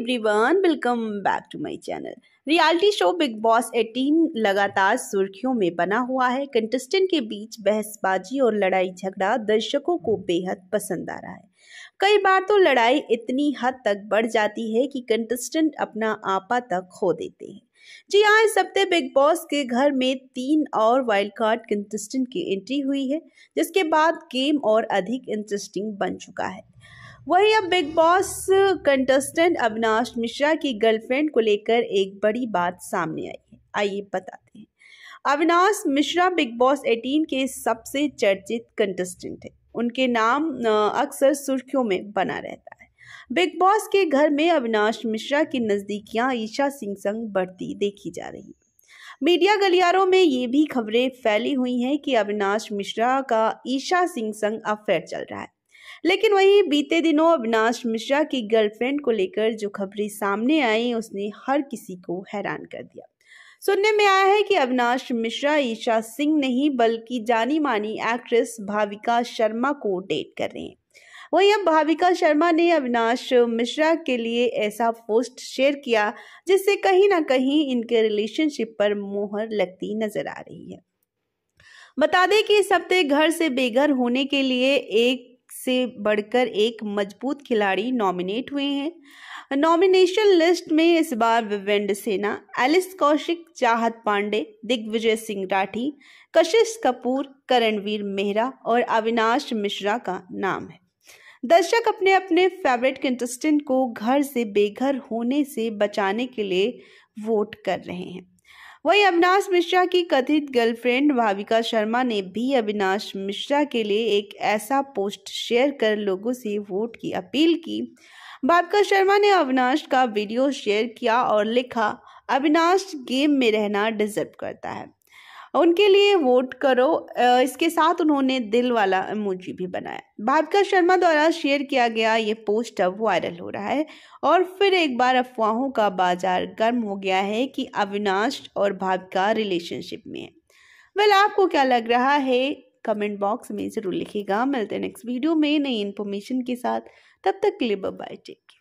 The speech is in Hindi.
everyone welcome back to my channel reality show Bigg Boss 18 लगातार सुर्खियों में बना हुआ है कंटेस्टेंट के बीच बहसबाजी और लड़ाई झगड़ा दर्शकों को बेहद पसंद आ रहा है कई बार तो लड़ाई इतनी हद तक बढ़ जाती है कि कंटेस्टेंट अपना आपा तक खो देते हैं जी हाँ इस हफ्ते बिग बॉस के घर में तीन और वाइल्ड कार्ड कंटेस्टेंट की एंट्री हुई है जिसके बाद गेम और अधिक इंटरेस्टिंग बन चुका है वहीं अब Bigg Boss contestant Avinash Mishra की गर्लफ्रेंड को लेकर एक बड़ी बात सामने आई है आइए बताते हैं अविनाश मिश्रा बिग बॉस 18 के सबसे चर्चित कंटेस्टेंट है उनके नाम अक्सर सुर्खियों में बना रहता है बिग बॉस के घर में अविनाश मिश्रा की नजदीकियाँ ईशा सिंह संग बढ़ती देखी जा रही मीडिया गलियारों में ये भी खबरें फैली हुई हैं कि अविनाश मिश्रा का ईशा सिंह संग अफेयर चल रहा है लेकिन वहीं बीते दिनों अविनाश मिश्रा की गर्लफ्रेंड को लेकर जो खबरें सामने आई उसने हर किसी को हैरान कर दिया सुनने में आया है कि अविनाश मिश्रा ईशा सिंह नहीं बल्कि जानी मानी एक्ट्रेस भाविका शर्मा को डेट कर रहे हैं वहीं अब भाविका शर्मा ने अविनाश मिश्रा के लिए ऐसा पोस्ट शेयर किया जिससे कहीं ना कहीं इनके रिलेशनशिप पर मोहर लगती नजर आ रही है बता दें कि इस हफ्ते घर से बेघर होने के लिए एक से बढ़कर एक मजबूत खिलाड़ी नॉमिनेट हुए हैं नॉमिनेशन लिस्ट में इस बार विवेंद्र सेना एलिस कौशिक चाहत पांडे दिग्विजय सिंह राठी कशिश कपूर करणवीर मेहरा और अविनाश मिश्रा का नाम है दर्शक अपने अपने फेवरेट कंटेस्टेंट को घर से बेघर होने से बचाने के लिए वोट कर रहे हैं वहीं अविनाश मिश्रा की कथित गर्लफ्रेंड भाविका शर्मा ने भी अविनाश मिश्रा के लिए एक ऐसा पोस्ट शेयर कर लोगों से वोट की अपील की भाविका शर्मा ने अविनाश का वीडियो शेयर किया और लिखा अविनाश गेम में रहना डिजर्व करता है उनके लिए वोट करो इसके साथ उन्होंने दिल वाला इमोजी भी बनाया भाविका शर्मा द्वारा शेयर किया गया ये पोस्ट अब वायरल हो रहा है और फिर एक बार अफवाहों का बाजार गर्म हो गया है कि अविनाश और भाविका रिलेशनशिप में है वेल आपको क्या लग रहा है कमेंट बॉक्स में ज़रूर लिखेगा मिलते हैं नेक्स्ट वीडियो में नई इन्फॉर्मेशन के साथ तब तक के लिए बाय टेक